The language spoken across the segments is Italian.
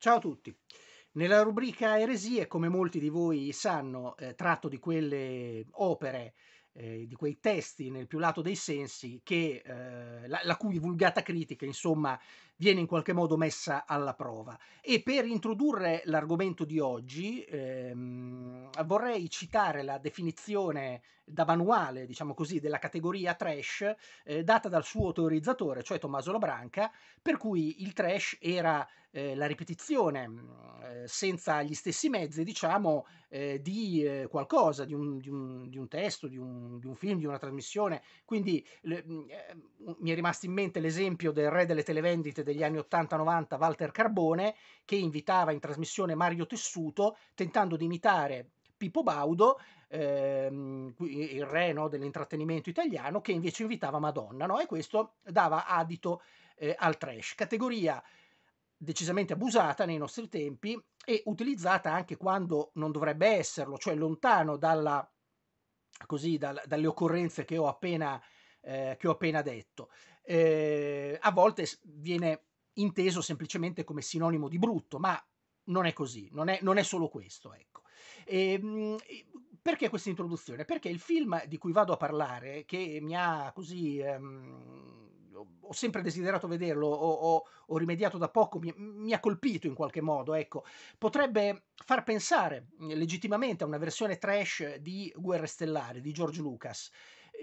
Ciao a tutti. Nella rubrica Eresie, come molti di voi sanno, eh, tratto di quelle opere, eh, di quei testi nel più lato dei sensi, che, eh, la, la, cui vulgata critica, insomma, viene in qualche modo messa alla prova. E per introdurre l'argomento di oggi ehm, vorrei citare la definizione da manuale, diciamo così, della categoria trash eh, data dal suo teorizzatore, cioè Tommaso Labranca, per cui il trash era eh, la ripetizione mm, eh, senza gli stessi mezzi, diciamo, eh, di eh, qualcosa, di un, di, un, di un, testo, di un, di un film, di una trasmissione. Quindi le, mm, eh, mi è rimasto in mente l'esempio del re delle televendite degli anni 80-90 Walter Carbone che invitava in trasmissione Mario Tessuto tentando di imitare Pippo Baudo, ehm, il re no, dell'intrattenimento italiano, che invece invitava Madonna no? e questo dava adito eh, al trash, categoria decisamente abusata nei nostri tempi e utilizzata anche quando non dovrebbe esserlo, cioè lontano dalla, così, dal, dalle occorrenze che ho appena, eh, che ho appena detto. Eh, a volte viene inteso semplicemente come sinonimo di brutto, ma non è così, non è, non è solo questo. Ecco. Ehm, e, perché questa introduzione? Perché il film di cui vado a parlare, che mi ha così... Um, ho sempre desiderato vederlo, ho, ho, ho rimediato da poco, mi, mi, ha colpito in qualche modo, ecco. potrebbe far pensare legittimamente a una versione trash di Guerre Stellari di George Lucas,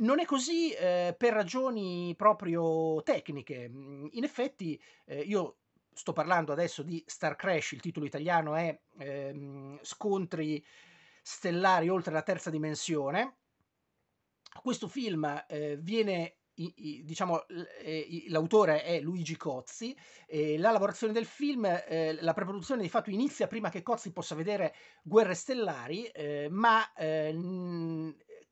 non è così eh, per ragioni proprio tecniche. Mm, in effetti eh, io sto parlando adesso di Star Crash, il titolo italiano è ehm, Scontri stellari oltre la terza dimensione. Questo film eh, viene diciamo eh, l'autore è Luigi Cozzi e la lavorazione del film eh, la preproduzione di fatto inizia prima che Cozzi possa vedere Guerre Stellari eh, ma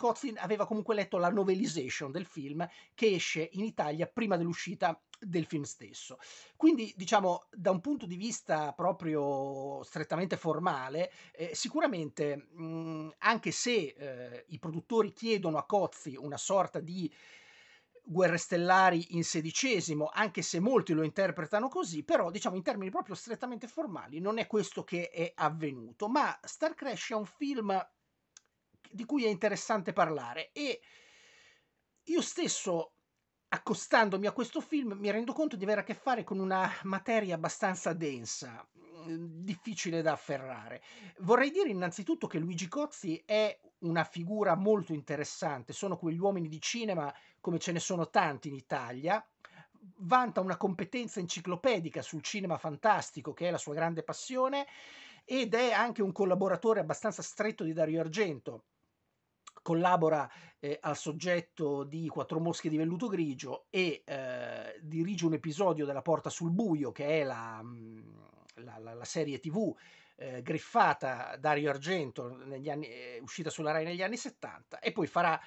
Cotzin aveva comunque letto la novelization del film che esce in Italia prima dell'uscita del film stesso. Quindi, diciamo, da un punto di vista proprio strettamente formale, eh, sicuramente, mh, anche se eh, i produttori chiedono a Cozzi una sorta di Guerre Stellari in sedicesimo, anche se molti lo interpretano così, però diciamo in termini proprio strettamente formali non è questo che è avvenuto, ma Star Crash è un film di cui è interessante parlare. E io stesso, accostandomi a questo film, mi rendo conto di avere a che fare con una materia abbastanza densa, mm, difficile da afferrare. Vorrei dire innanzitutto che Luigi Cozzi è una figura molto interessante, sono quegli uomini di cinema come ce ne sono tanti in Italia, vanta una competenza enciclopedica sul cinema fantastico che è la sua grande passione ed è anche un collaboratore abbastanza stretto di Dario Argento collabora eh, al soggetto di Quattro Mosche di Velluto Grigio e eh, dirige un episodio della Porta sul Buio, che è la, mm, la, la, la serie tv eh, griffata Dario Argento, anni, eh, uscita sulla Rai negli anni 70, e poi farà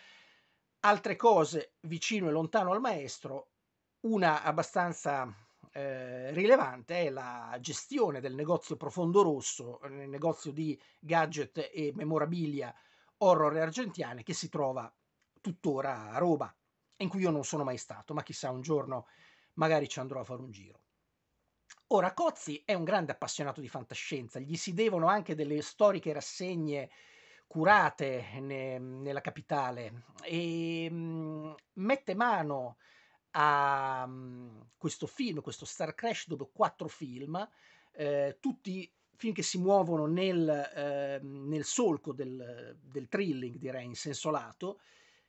altre cose vicino e lontano al maestro, una abbastanza eh, rilevante è la gestione del negozio Profondo Rosso, nel eh, negozio di gadget e memorabilia horror argentiane che si trova tuttora a Roma, in cui io non sono mai stato, ma chissà un giorno magari ci andrò a fare un giro. Ora, Cozzi è un grande appassionato di fantascienza, gli si devono anche delle storiche rassegne curate ne, nella capitale e mh, mm, mette mano a mh, mm, questo film, questo Star Crash, dopo quattro film, eh, tutti film che si muovono nel, eh, nel solco del, del, thrilling, direi, in senso lato.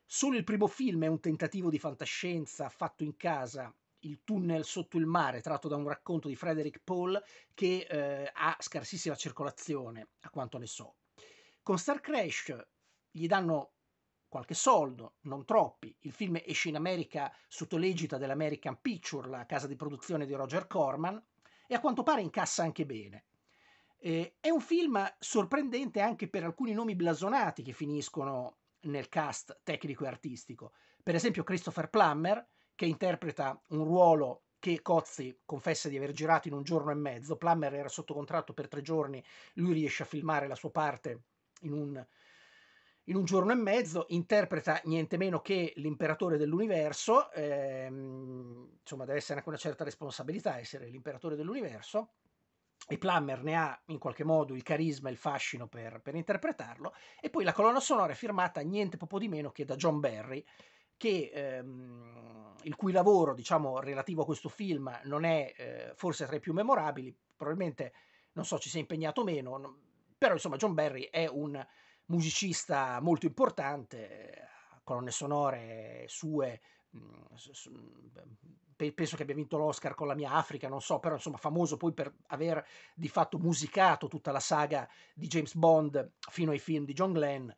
Solo il primo film è un tentativo di fantascienza fatto in casa, Il tunnel sotto il mare, tratto da un racconto di Frederick Paul che eh, ha scarsissima circolazione, a quanto ne so. Con Star Crash gli danno qualche soldo, non troppi. Il film esce in America sotto l'egita dell'American Picture, la casa di produzione di Roger Corman, e a quanto pare incassa anche bene. Eh, è un film sorprendente anche per alcuni nomi blasonati che finiscono nel cast tecnico e artistico. Per esempio Christopher Plummer, che interpreta un ruolo che Cozzi confessa di aver girato in un giorno e mezzo. Plummer era sotto contratto per tre giorni, lui riesce a filmare la sua parte in un, in un giorno e mezzo, interpreta niente meno che l'imperatore dell'universo, ehm, insomma deve essere anche una certa responsabilità essere l'imperatore dell'universo, e Plummer ne ha in qualche modo il carisma e il fascino per, per, interpretarlo. E poi la colonna sonora è firmata niente poco di meno che da John Barry, che, ehm, il cui lavoro diciamo, relativo a questo film non è eh, forse tra i più memorabili, probabilmente non so ci si è impegnato meno, no, però insomma John Barry è un musicista molto importante, eh, colonne sonore sue mh, mm, su, mh, penso che abbia vinto l'Oscar con la mia Africa, non so, però insomma famoso poi per aver di fatto musicato tutta la saga di James Bond fino ai film di John Glenn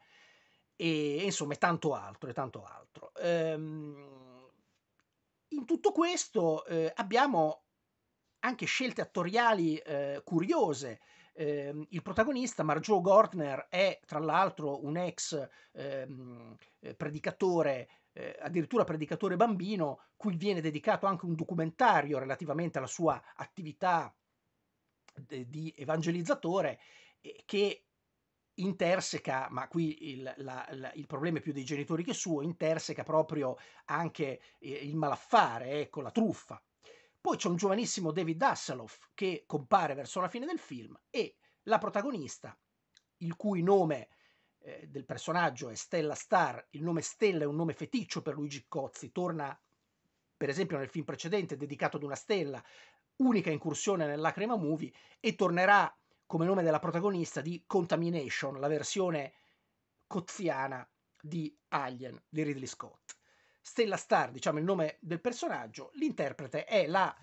e, insomma e tanto altro e tanto altro. Ehm, in tutto questo eh, abbiamo anche scelte attoriali eh, curiose. Eh, il protagonista, Marjo Gortner, è tra l'altro un ex ehm, predicatore eh, addirittura predicatore bambino, cui viene dedicato anche un documentario relativamente alla sua attività de, di evangelizzatore, eh, che interseca, ma qui il, la, la, il, problema è più dei genitori che suo, interseca proprio anche eh, il malaffare, ecco, la truffa. Poi c'è un giovanissimo David Hasselhoff che compare verso la fine del film e la protagonista, il cui nome eh, del personaggio è Stella Star, il nome Stella è un nome feticcio per Luigi Cozzi, torna per esempio nel film precedente dedicato ad una stella, unica incursione nell'Acrima Movie e tornerà come nome della protagonista di Contamination, la versione cozziana di Alien di Ridley Scott. Stella Star, diciamo il nome del personaggio, l'interprete è la,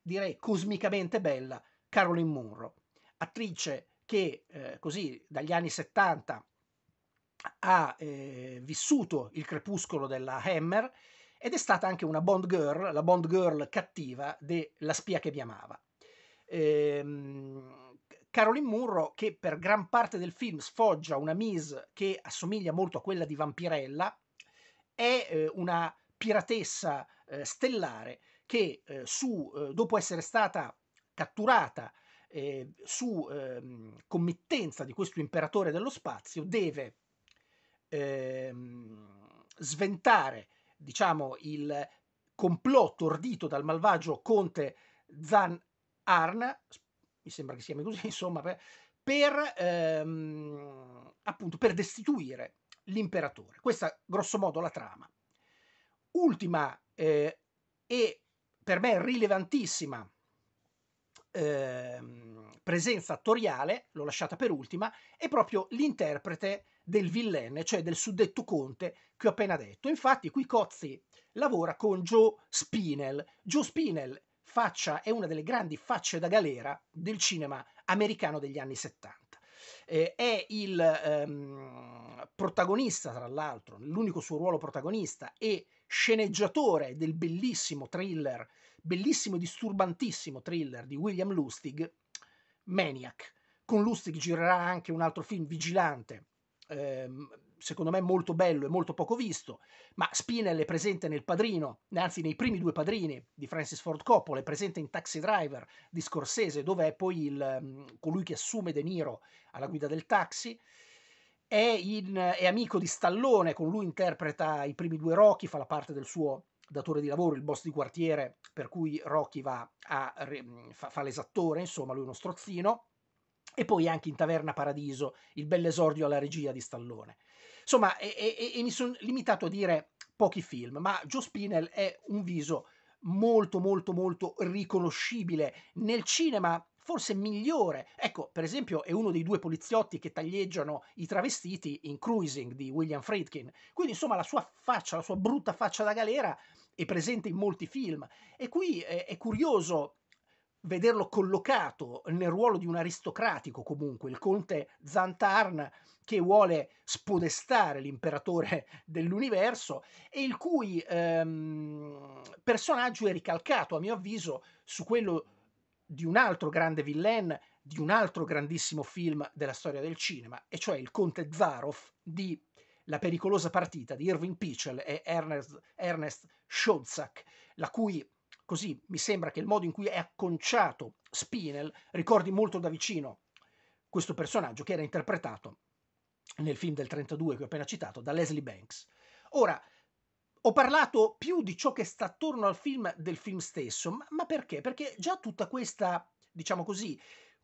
direi, cosmicamente bella Caroline Munro, attrice che eh, così dagli anni 70 ha eh, vissuto il crepuscolo della Hammer ed è stata anche una Bond girl, la Bond girl cattiva della spia che vi amava. Ehm, Caroline Murro, che per gran parte del film sfoggia una Mise che assomiglia molto a quella di Vampirella, è eh, una piratessa eh, stellare che eh, su, eh, dopo essere stata catturata eh, su ehm, committenza di questo imperatore dello spazio, deve ehm, sventare diciamo, il complotto ordito dal malvagio conte Zan Arna, mi sembra che si chiami così, insomma, per, per, ehm, appunto, per destituire l'imperatore. Questa grosso modo la trama. Ultima eh, e per me rilevantissima Ehm, presenza attoriale, l'ho lasciata per ultima, è proprio l'interprete del villene, cioè del suddetto conte che ho appena detto. Infatti qui Cozzi lavora con Joe Spinell. Joe Spinell faccia, è una delle grandi facce da galera del cinema americano degli anni 70. Eh, è il ehm, protagonista, tra l'altro, l'unico suo ruolo protagonista e sceneggiatore del bellissimo thriller bellissimo e disturbantissimo thriller di William Lustig, Maniac. Con Lustig girerà anche un altro film, Vigilante, ehm, secondo me molto bello e molto poco visto, ma Spinell è presente nel Padrino, anzi nei primi due Padrini di Francis Ford Coppola, è presente in Taxi Driver di Scorsese, dove è poi il, ehm, colui che assume De Niro alla guida del taxi, è, in, è amico di Stallone, con lui interpreta i primi due Rocky, fa la parte del suo datore di lavoro, il boss di quartiere, per cui Rocky va a, fa, fa l'esattore, insomma, lui è uno strozzino, e poi anche in Taverna Paradiso, il bell'esordio alla regia di Stallone. Insomma, e, e, e mi sono limitato a dire pochi film, ma Joe Spinell è un viso molto molto molto riconoscibile nel cinema forse migliore. Ecco, per esempio, è uno dei due poliziotti che taglieggiano i travestiti in Cruising di William Friedkin. Quindi, insomma, la sua faccia, la sua brutta faccia da galera è presente in molti film e qui è, eh, è curioso vederlo collocato nel ruolo di un aristocratico comunque, il conte Zantarn che vuole spodestare l'imperatore dell'universo e il cui ehm, personaggio è ricalcato a mio avviso su quello di un altro grande villain di un altro grandissimo film della storia del cinema, e cioè il conte Zaroff di la pericolosa partita di Irving Pichel e Ernest, Ernest Schodzak, la cui così mi sembra che il modo in cui è acconciato Spinel ricordi molto da vicino questo personaggio che era interpretato nel film del 32 che ho appena citato da Leslie Banks. Ora, ho parlato più di ciò che sta attorno al film del film stesso, ma, ma perché? Perché già tutta questa, diciamo così,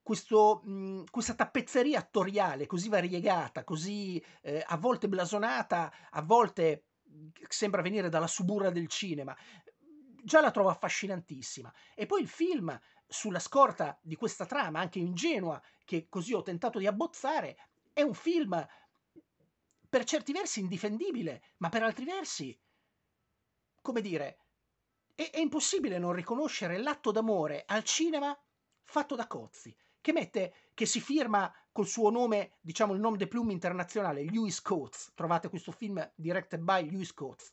questo, mh, mhmm, questa tappezzeria attoriale così variegata, così eh, a volte blasonata, a volte mhmm, sembra venire dalla suburra del cinema, già la trovo affascinantissima. E poi il film, sulla scorta di questa trama, anche ingenua, che così ho tentato di abbozzare, è un film per certi versi indifendibile, ma per altri versi, come dire, è, è impossibile non riconoscere l'atto d'amore al cinema fatto da Cozzi che mette che si firma col suo nome, diciamo il nome de plume internazionale, Lewis Coates. Trovate questo film directed by Lewis Coates.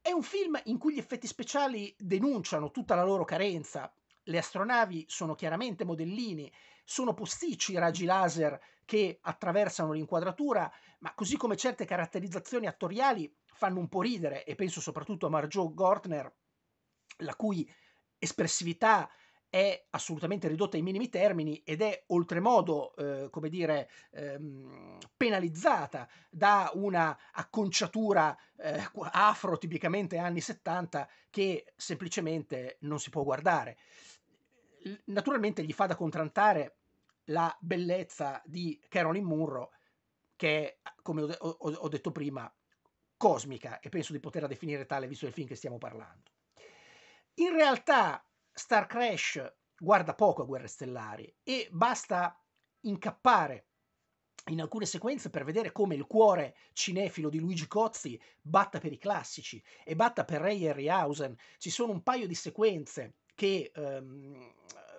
È un film in cui gli effetti speciali denunciano tutta la loro carenza. Le astronavi sono chiaramente modellini, sono posticci i raggi laser che attraversano l'inquadratura, ma così come certe caratterizzazioni attoriali fanno un po' ridere, e penso soprattutto a Marjo Gortner, la cui espressività è assolutamente ridotta ai minimi termini ed è oltremodo, eh, come dire, ehm, penalizzata da una acconciatura eh, afro tipicamente anni 70 che semplicemente non si può guardare. Naturalmente gli fa da contrantare la bellezza di Carolyn Munro che è, come ho, ho, ho detto prima, cosmica e penso di poterla definire tale visto il film che stiamo parlando. In realtà Star Crash guarda poco a Guerre Stellari e basta incappare in alcune sequenze per vedere come il cuore cinefilo di Luigi Cozzi batta per i classici e batta per Ray Harryhausen. Ci sono un paio di sequenze che ehm,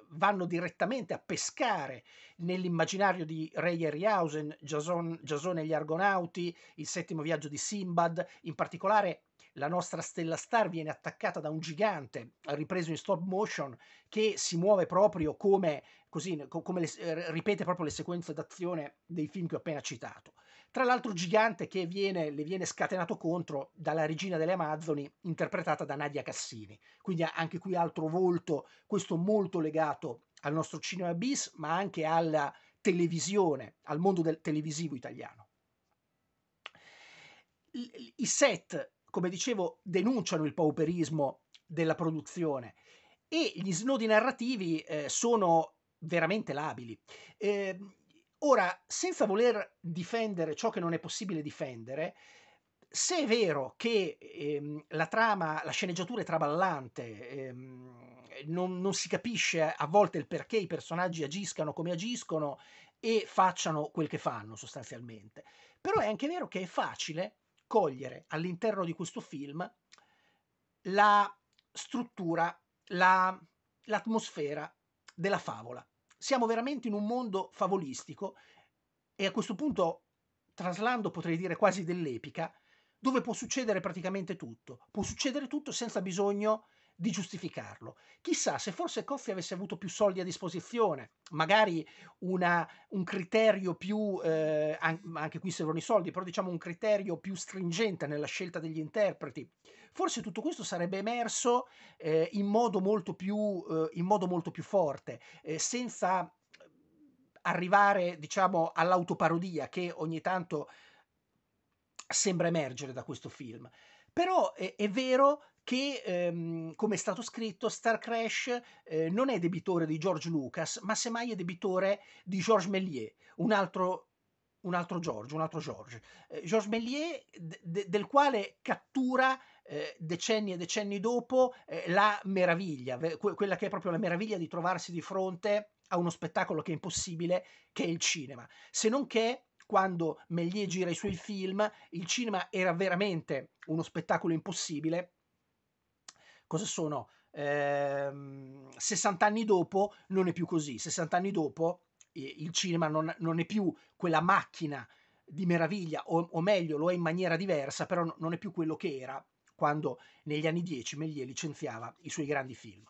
vanno direttamente a pescare nell'immaginario di Ray Harryhausen, Jason, Jason e gli Argonauti, il settimo viaggio di Simbad, in particolare la nostra stella star viene attaccata da un gigante ripreso in stop motion che si muove proprio come, così, come le, eh, ripete proprio le sequenze d'azione dei film che ho appena citato. Tra l'altro gigante che viene, le viene scatenato contro dalla regina delle Amazzoni interpretata da Nadia Cassini. Quindi anche qui altro volto, questo molto legato al nostro cinema bis ma anche alla televisione, al mondo del televisivo italiano. I set come dicevo, denunciano il pauperismo della produzione e gli snodi narrativi eh, sono veramente labili. Eh, ora, senza voler difendere ciò che non è possibile difendere, se è vero che ehm, la trama, la sceneggiatura è traballante, ehm, non, non, si capisce a volte il perché i personaggi agiscano come agiscono e facciano quel che fanno sostanzialmente, però è anche vero che è facile cogliere all'interno di questo film la struttura, la, l'atmosfera della favola. Siamo veramente in un mondo favolistico e a questo punto, traslando potrei dire quasi dell'epica, dove può succedere praticamente tutto. Può succedere tutto senza bisogno di giustificarlo. Chissà se forse Coffi avesse avuto più soldi a disposizione, magari una, un criterio più, eh, anche qui servono i soldi, però diciamo un criterio più stringente nella scelta degli interpreti, forse tutto questo sarebbe emerso eh, in, modo molto più, eh, in modo molto più forte, eh, senza arrivare diciamo all'autoparodia che ogni tanto sembra emergere da questo film. Però è, è, vero che, ehm, come è stato scritto, Star Crash eh, non è debitore di George Lucas, ma semmai è debitore di Georges Méliès, un altro un altro George, un altro George. Eh, Georges Méliès, de, de, del quale cattura eh, decenni e decenni dopo eh, la meraviglia, que- quella che è proprio la meraviglia di trovarsi di fronte a uno spettacolo che è impossibile, che è il cinema. Se non che quando Méliès gira i suoi film, il cinema era veramente uno spettacolo impossibile cosa sono? Ehm, 60 anni dopo non è più così, 60 anni dopo il cinema non, non, è più quella macchina di meraviglia, o, o, meglio lo è in maniera diversa, però non è più quello che era quando negli anni 10 Méliès licenziava i suoi grandi film.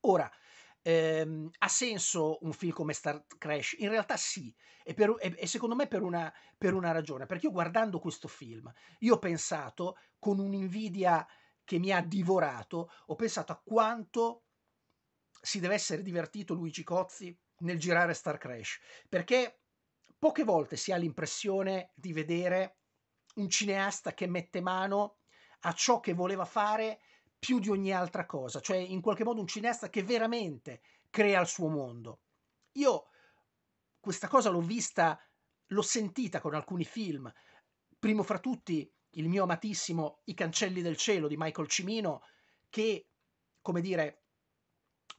Ora, ehm, ha senso un film come Star Crash? In realtà sì, e, per, e, e secondo me per una, per una ragione, perché io guardando questo film, io ho pensato con un'invidia che mi ha divorato, ho pensato a quanto si deve essere divertito Luigi Cozzi nel girare Star Crash, perché poche volte si ha l'impressione di vedere un cineasta che mette mano a ciò che voleva fare più di ogni altra cosa, cioè in qualche modo un cineasta che veramente crea il suo mondo. Io questa cosa l'ho vista, l'ho sentita con alcuni film, primo fra tutti il mio amatissimo I cancelli del cielo di Michael Cimino, che, come dire,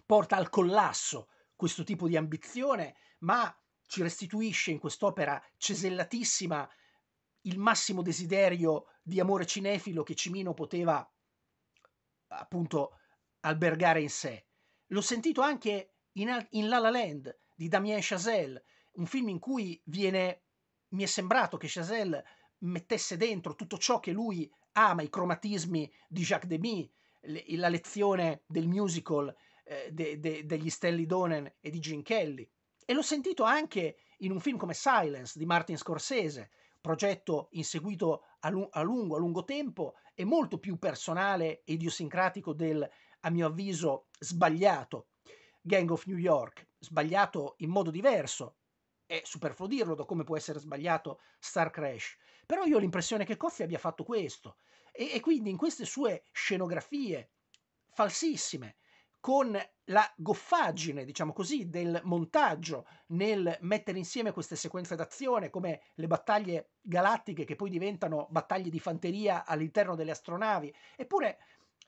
porta al collasso questo tipo di ambizione, ma ci restituisce in quest'opera cesellatissima il massimo desiderio di amore cinefilo che Cimino poteva appunto albergare in sé. L'ho sentito anche in, in La La Land di Damien Chazelle, un film in cui viene, mi è sembrato che Chazelle mettesse dentro tutto ciò che lui ama, i cromatismi di Jacques Demy, la lezione del musical eh, de, de, degli Stanley Donen e di Gene Kelly. E l'ho sentito anche in un film come Silence di Martin Scorsese, progetto inseguito a, lu- a lungo, a lungo tempo e molto più personale e idiosincratico del, a mio avviso, sbagliato Gang of New York, sbagliato in modo diverso, è superfluo dirlo da come può essere sbagliato Star Crash, però io ho l'impressione che Coffi abbia fatto questo e, e quindi in queste sue scenografie falsissime, con la goffaggine, diciamo così, del montaggio nel mettere insieme queste sequenze d'azione, come le battaglie galattiche che poi diventano battaglie di fanteria all'interno delle astronavi. Eppure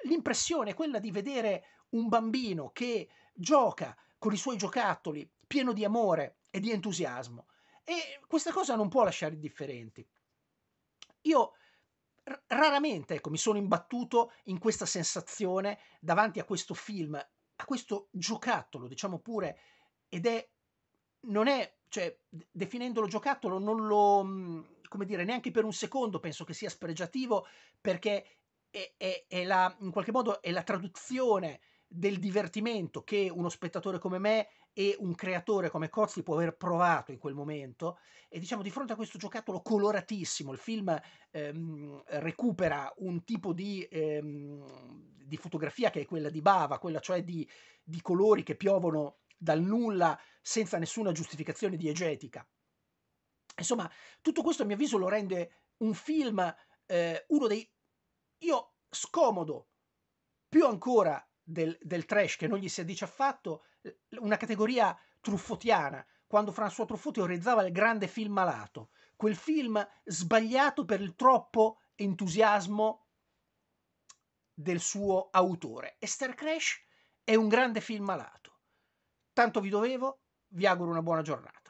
l'impressione è quella di vedere un bambino che gioca con i suoi giocattoli pieno di amore e di entusiasmo. E questa cosa non può lasciare indifferenti. Io raramente ecco, mi sono imbattuto in questa sensazione davanti a questo film, a questo giocattolo, diciamo pure, ed è, non è, cioè, definendolo giocattolo, non lo, mm, come dire, neanche per un secondo penso che sia spregiativo, perché è, è, è la, in qualche modo è la traduzione del divertimento che uno spettatore come me e un creatore come Cozzi può aver provato in quel momento e diciamo di fronte a questo giocattolo coloratissimo il film ehm, recupera un tipo di, ehm, di, fotografia che è quella di Bava, quella cioè di, di colori che piovono dal nulla senza nessuna giustificazione diegetica. Insomma, tutto questo a mio avviso lo rende un film, eh, uno dei... io scomodo più ancora del, del trash che non gli si addice affatto, una categoria truffotiana, quando François Truffaut teorizzava il grande film malato, quel film sbagliato per il troppo entusiasmo del suo autore. Esther Crash è un grande film malato. Tanto vi dovevo, vi auguro una buona giornata.